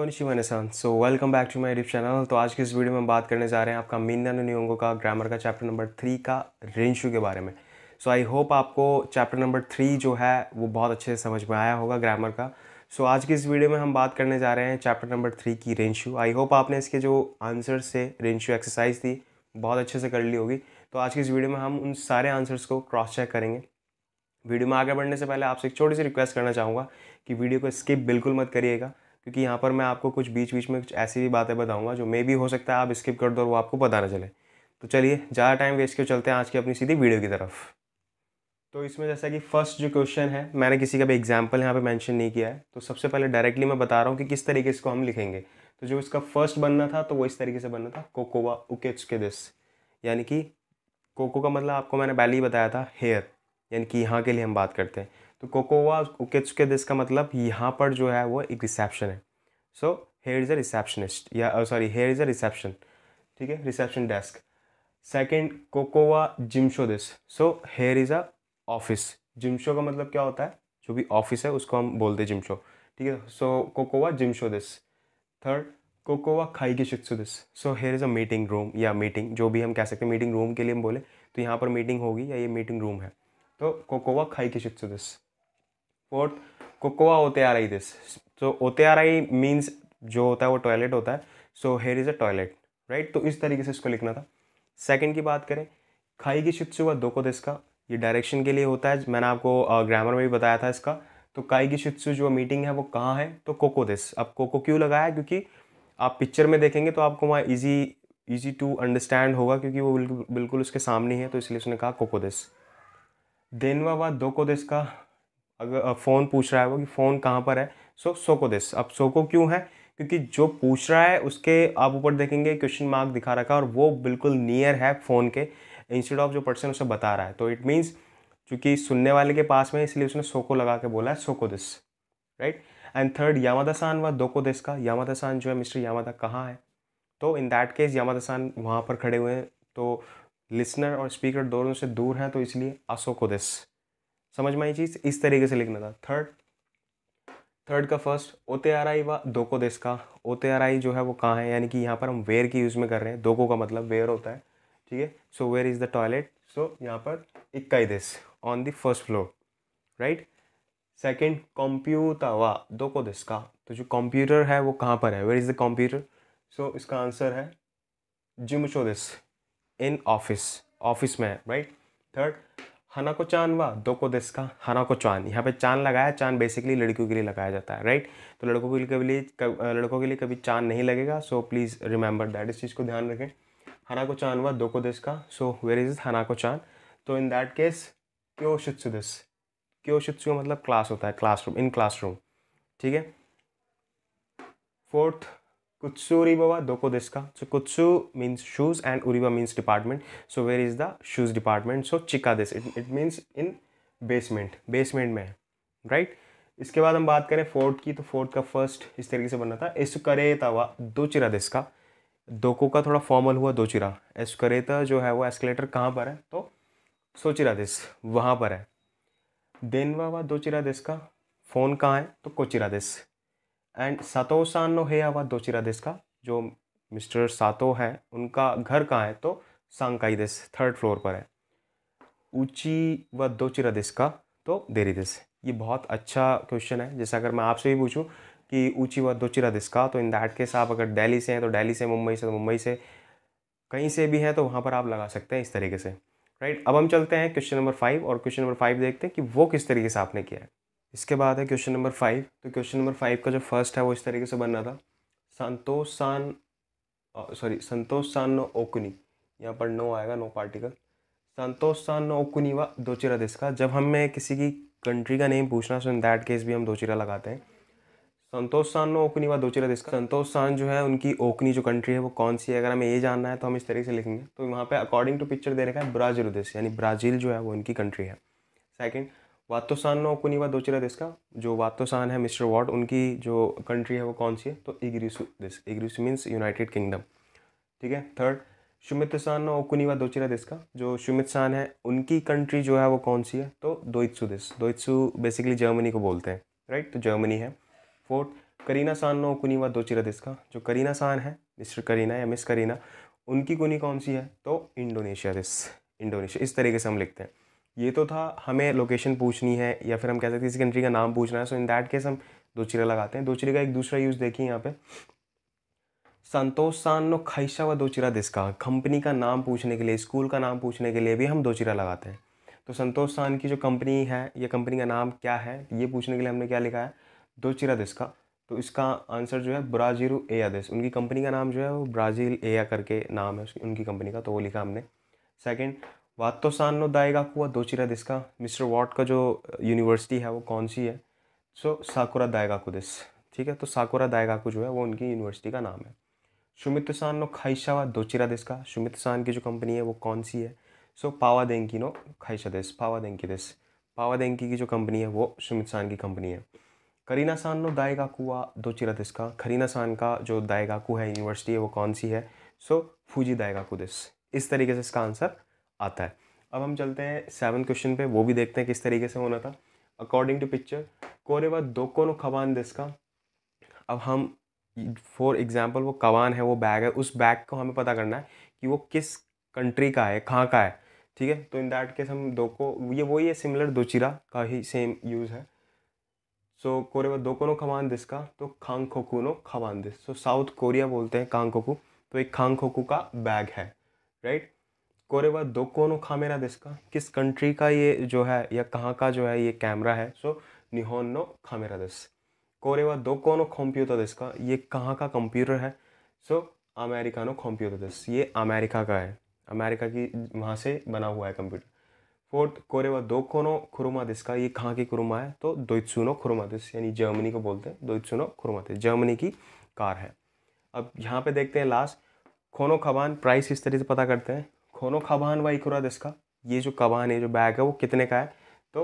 मैंने निसान so welcome back to my YouTube channel तो आज की इस वीडियो में हम बात करने जा रहे हैं आपका मीना न्यूंगो का ग्रामर का चैप्टर नंबर थ्री का रेंशू के बारे में सो आई होप आपको चैप्टर नंबर थ्री जो है वो बहुत अच्छे से समझ में आया होगा ग्रामर का सो so, आज की इस वीडियो में हम बात करने जा रहे हैं चैप्टर नंबर थ्री की रेंशू आई होप आपने इसके जो आंसर से रेंशू एक्सरसाइज थी बहुत अच्छे से कर ली होगी तो आज की इस वीडियो में हम उन सारे आंसर्स को क्रॉस चेक करेंगे वीडियो में आगे बढ़ने से पहले आपसे एक छोटी सी रिक्वेस्ट करना चाहूँगा कि वीडियो को स्किप बिल्कुल मत करिएगा क्योंकि यहाँ पर मैं आपको कुछ बीच बीच में कुछ ऐसी भी बातें बताऊँगा जो मे भी हो सकता है आप स्किप कर दो और वो आपको पता ना चले तो चलिए ज़्यादा टाइम वेस्ट क्यों चलते हैं आज की अपनी सीधी वीडियो की तरफ तो इसमें जैसा कि फर्स्ट जो क्वेश्चन है मैंने किसी का भी एग्जाम्पल यहाँ पे मेंशन नहीं किया है तो सबसे पहले डायरेक्टली मैं बता रहा हूँ कि किस तरीके से हम लिखेंगे तो जो इसका फर्स्ट बनना था तो वो इस तरीके से बनना था कोकोवा उकेच के दिस यानी कि कोको का मतलब आपको मैंने पहले ही बताया था हेयर यानी कि यहाँ के लिए हम बात करते हैं तो कोकोवा कुकिच के दिस का मतलब यहाँ पर जो है वो एक रिसेप्शन है so here is a receptionist या sorry here is a reception ठीक है रिसेप्शन डेस्क सेकेंड कोकोवा जिमशो this so here is a office जिमशो का मतलब क्या होता है जो भी ऑफिस है उसको हम बोलते हैं जिमशो ठीक है सो कोकोवा जिमशो दिस थर्ड कोकोवा खाई की शिक्षु this so here is a meeting room या मीटिंग जो भी हम कह सकते हैं मीटिंग रूम के लिए हम बोले तो यहाँ पर मीटिंग होगी या ये मीटिंग रूम है तो कोकोवा खाई की शिक्षु दिस फोर्थ कोकोआ आर आई दिस सो आर आई मीन्स जो होता है वो टॉयलेट होता है so here is a toilet right तो इस तरीके से इसको लिखना था सेकेंड की बात करें खाई की शिक्षु हुआ दो को दिस का ये डायरेक्शन के लिए होता है मैंने आपको ग्रामर में भी बताया था इसका तो काई की शिक्षु जो मीटिंग है वो कहाँ है तो कोको दिस अब कोको क्यों लगाया क्योंकि आप पिक्चर में देखेंगे तो आपको वहाँ ईजी ईजी टू अंडरस्टैंड होगा क्योंकि वो बिल्कुल उसके सामने है तो इसलिए उसने कहा कोको दिस देनवा वा दो को दिस का अगर फ़ोन पूछ रहा है वो कि फ़ोन कहाँ पर है सो सोको दिस अब सोको क्यों है क्योंकि जो पूछ रहा है उसके आप ऊपर देखेंगे क्वेश्चन मार्क दिखा रखा है और वो बिल्कुल नियर है फ़ोन के इंस्टेड ऑफ जो पर्सन उसे बता रहा है तो इट मीन्स चूँकि सुनने वाले के पास में इसलिए उसने सोको लगा के बोला है सोको this right and third Yamada सान व दोको दिस का यामादा सान जो है मिस्टर यामादा कहाँ है तो इन दैट केस यामादा सान वहाँ पर खड़े हुए हैं तो लिसनर और स्पीकर दोनों से दूर हैं तो इसलिए असोको दिस समझ में आई चीज़ इस तरीके से लिखना था थर्ड थर्ड का फर्स्ट ओते आर आई व दोको देश का ओते आर आई जो है वो कहाँ है यानी कि यहाँ पर हम वेयर की यूज़ में कर रहे हैं दोको का मतलब वेयर होता है ठीक है so where is the toilet so यहाँ पर इक्काई देश on the first floor right second computer व दोको देश का तो जो कॉम्प्यूटर है वो कहाँ पर है where is the computer so इसका आंसर है जिमचो दिस इन ऑफिस ऑफिस में है राइट थर्ड हना को चान वा दो को देश का को चान यहाँ पे चान लगाया चान बेसिकली लड़कियों के लिए लगाया जाता है राइट तो लड़कों के लिए कभी लड़कों के लिए कभी चान नहीं लगेगा सो प्लीज़ रिमेंबर दैट इस चीज़ को ध्यान रखें को चान वा दो को देश का सो वेर इज हना को चान तो इन दैट केस क्यो शित्सु दिस क्यो शित्सु मतलब क्लास होता है क्लासरूम इन क्लासरूम ठीक है fourth Kutsu Uribawa Doko desu ka? So Kutsu means shoes and Uriba means department. So where is the shoes department? So Chika desu. It, it means in basement. Basement में right? इसके बाद हम बात करें fourth की तो fourth का first इस तरीके से बनना था एसुकरेता हुआ दो चिरा देश का दोको का थोड़ा फॉर्मल हुआ दो चिरा एसुकरेता जो है वो एस्केलेटर कहाँ पर है तो सोचिरा देश वहाँ पर है देनवा हुआ दो चिरा देश का फ़ोन कहाँ है तो कोचिरा देश एंड सातो नो है आवा चिरा देश का जो मिस्टर सातो है उनका घर कहाँ है तो सांकाई देश थर्ड फ्लोर पर है ऊंची व दो देश का तो देरी देश ये बहुत अच्छा क्वेश्चन है जैसे अगर मैं आपसे भी पूछूं कि ऊंची व दो देश का तो इन दैट केस आप अगर दिल्ली से हैं तो दिल्ली से मुंबई से तो मुंबई से कहीं से भी हैं तो वहाँ पर आप लगा सकते हैं इस तरीके से राइट अब हम चलते हैं क्वेश्चन नंबर फाइव और क्वेश्चन नंबर फाइव देखते हैं कि वो किस तरीके से आपने किया है इसके बाद है क्वेश्चन नंबर फाइव तो क्वेश्चन नंबर फाइव का जो फर्स्ट है वो इस तरीके से बनना था संतोष सान सॉरी संतोष सान नो ओकुनी यहाँ पर नो आएगा नो पार्टिकल संतोष सान नो ओकुनी व दोचिरा देश का जब हमें किसी की कंट्री का नेम पूछना सो इन दैट केस भी हम दोचिरा लगाते हैं संतोष सान नो ओकनी व दोचिरा देश का संतोष सान जो है उनकी ओकनी जो कंट्री है वो कौन सी है अगर हमें ये जानना है तो हम इस तरीके से लिखेंगे तो वहाँ पर अकॉर्डिंग टू पिक्चर दे रखा है ब्राजील देश यानी ब्राज़ील जो है वो उनकी कंट्री है सेकेंड वातोसान कुनी वा दोचरा देश का जो वातोसान है मिस्टर वॉट उनकी जो कंट्री है वो कौन सी है तो इग्रीसु देश इग्रीसु मीन्स यूनाइटेड किंगडम ठीक है थर्ड सुमित सान ओकुनी वा दोचरा देश का जो सुमित सान है उनकी कंट्री जो है वो कौन सी है तो दोइत्सु देश दोइत्सु बेसिकली जर्मनी को बोलते हैं राइट तो जर्मनी है फोर्थ करीना सान नो कुनी वा दोचिरा देश का जो करीना सान है मिस्टर करीना या मिस करीना उनकी कुनी कौन सी है तो इंडोनेशिया देश इंडोनेशिया इस तरीके से हम लिखते हैं ये तो था हमें लोकेशन पूछनी है या फिर हम कह सकते हैं किसी कंट्री का नाम पूछना है सो इन दैट केस हम दो चिरे लगाते हैं दो चिरे का एक दूसरा यूज़ देखिए यहाँ पे संतोष सान नो खैशा व दो चिरा दिसका कंपनी का नाम पूछने के लिए स्कूल का नाम पूछने के लिए भी हम दो चिरा लगाते हैं तो संतोष सान की जो कंपनी है या कंपनी का नाम क्या है ये पूछने के लिए हमने क्या लिखा है दो चिरा दिसका तो इसका आंसर जो है ब्राजीरू दिस उनकी कंपनी का नाम जो है वो ब्राज़ील एया करके नाम है उनकी कंपनी का तो वो लिखा हमने सेकेंड वात तो कुआ दो चिरा दिसका मिस्टर वॉट का जो यूनिवर्सिटी है वो कौन सी है सो साकुरा कु दिस ठीक है तो साकुरा कु जो है वो उनकी यूनिवर्सिटी का नाम है सुमित सान नो खाइशावा दो दिस का सुमित सान की जो कंपनी है वो कौन सी है सो पावा देंकी नो खाइशा दिस पावा देंकी दिस पावा देंकी की जो कंपनी है वो सुमित सान की कंपनी है करीना सान नो कुआ दो दिस का करीना सान का जो कु है यूनिवर्सिटी है वो कौन सी है सो फूजी कु दिस इस तरीके से इसका आंसर आता है अब हम चलते हैं सेवन क्वेश्चन पे वो भी देखते हैं किस तरीके से होना था अकॉर्डिंग टू पिक्चर कोरेवा दो कोनो खवान दिस का अब हम फॉर एग्ज़ाम्पल वो कवान है वो बैग है उस बैग को हमें पता करना है कि वो किस कंट्री का है कहाँ का है ठीक है तो इन दैट केस हम दो को ये वही है सिमिलर दोचिरा का ही सेम यूज़ है सो कोरेवा दो कोनो खवान दिस का तो खांग नो खवान दिस सो साउथ कोरिया बोलते हैं कांग खोकू तो एक खांग खोकू का बैग है राइट कोरेवा दो कोनो खामेरा देश का किस कंट्री का ये जो है या कहाँ का जो है ये कैमरा है सो निहोन नो खामेरा देश कोरेवा दो कोनो कंप्यूटर देश का ये कहाँ का कंप्यूटर है सो अमेरिका नो कंप्यूटर देश ये अमेरिका का है अमेरिका की वहाँ से बना हुआ है कंप्यूटर फोर्थ कोरेवा दो कोनो खुरुमा देश का ये कहाँ की खुरुमा है तो दोइत्सुनो खुरुमा देश यानी जर्मनी को बोलते हैं दोइत्सुनो खुरुमा देश जर्मनी की कार है अब यहाँ पे देखते हैं लास्ट खोनो खबान प्राइस इस तरीके से पता करते हैं खोनो खबान वाई कुरा इसका ये जो कबान है जो बैग है वो कितने का है तो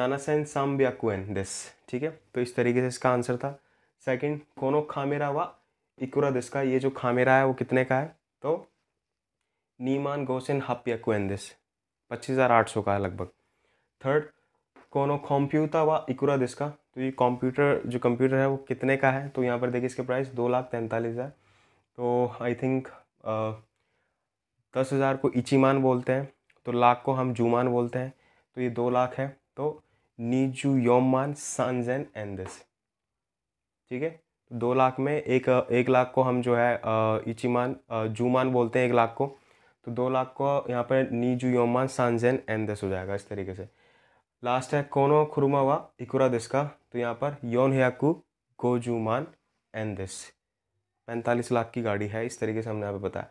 नाना सेन साम ब्याकुएन दिस ठीक है तो इस तरीके से इसका आंसर था सेकंड कोनो खामेरा वा इकुरा दिस का ये जो खामेरा है वो कितने का है तो नीमान गोसेन हापियाकुएन दिस पच्चीस हज़ार आठ सौ का है लगभग थर्ड कोनो कॉम्प्यूटा वा इकुरा दिस का तो ये कंप्यूटर जो कंप्यूटर है वो कितने का है तो यहाँ पर देखिए इसके प्राइस दो लाख तैंतालीस हज़ार तो आई थिंक दस हज़ार को इचीमान बोलते हैं तो लाख को हम जूमान बोलते हैं तो ये दो लाख है तो नीजू योमान सन्स एंड एंदस ठीक है दो लाख में एक एक लाख को हम जो है इचीमान जूमान बोलते हैं एक लाख को तो दो लाख को यहाँ पर नीजू योमान सानजेन एंड दस हो जाएगा इस तरीके से लास्ट है कोनो वा इकुरा दस का तो यहाँ पर यौन हयाकू गो एन दस पैंतालीस लाख की गाड़ी है इस तरीके से हमने यहाँ पर बताया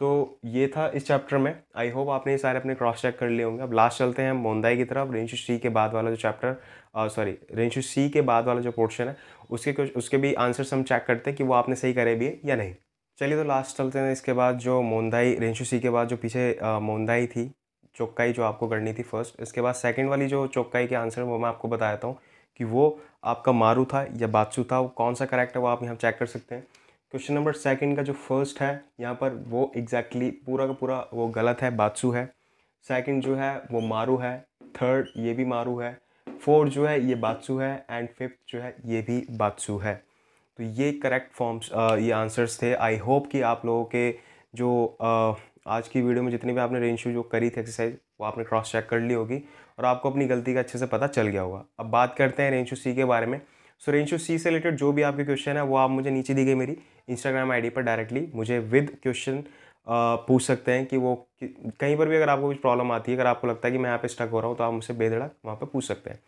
तो ये था इस चैप्टर में आई होप आपने ये सारे अपने क्रॉस चेक कर लिए होंगे अब लास्ट चलते हैं हम मोंदाई की तरफ रेंशु सी के बाद वाला जो चैप्टर सॉरी रेंशु सी के बाद वाला जो पोर्शन है उसके कुछ उसके भी आंसर्स हम चेक करते हैं कि वो आपने सही करे भी है या नहीं चलिए तो लास्ट चलते हैं इसके बाद जो मोंदाई रेंशु सी के बाद जो पीछे मोंदाई uh, थी चौकाई जो आपको करनी थी फर्स्ट इसके बाद सेकेंड वाली जो चौकाई के आंसर वो मैं आपको बताता हूँ कि वो आपका मारू था या बादशू था वो कौन सा करेक्ट है वो आप यहाँ चेक कर सकते हैं क्वेश्चन नंबर सेकंड का जो फर्स्ट है यहाँ पर वो एग्जैक्टली exactly, पूरा का पूरा वो गलत है बादशु है सेकंड जो है वो मारू है थर्ड ये भी मारू है फोर्थ जो है ये बादशु है एंड फिफ्थ जो है ये भी बादशु है तो ये करेक्ट फॉर्म्स ये आंसर्स थे आई होप कि आप लोगों के जो आ, आज की वीडियो में जितनी भी आपने रेंज जो करी थी एक्सरसाइज वो आपने क्रॉस चेक कर ली होगी और आपको अपनी गलती का अच्छे से पता चल गया होगा अब बात करते हैं रेंज सी के बारे में सो रेंशो सी से रिलेटेड जो भी आपके क्वेश्चन है वो आप मुझे नीचे दी गई मेरी इंस्टाग्राम आईडी पर डायरेक्टली मुझे विद क्वेश्चन पूछ सकते हैं कि वो कहीं पर भी अगर आपको कुछ प्रॉब्लम आती है अगर आपको लगता है कि मैं यहाँ पे स्टक हो रहा हूँ तो आप मुझसे बेधड़क वहाँ पर पूछ सकते हैं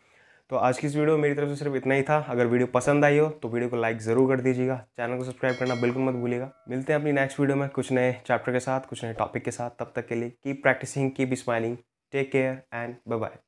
तो आज की इस वीडियो में मेरी तरफ से सिर्फ इतना ही था अगर वीडियो पसंद आई हो तो वीडियो को लाइक ज़रूर कर दीजिएगा चैनल को सब्सक्राइब करना बिल्कुल मत भूलिएगा मिलते हैं अपनी नेक्स्ट वीडियो में कुछ नए चैप्टर के साथ कुछ नए टॉपिक के साथ तब तक के लिए keep practising keep smiling take care and bye bye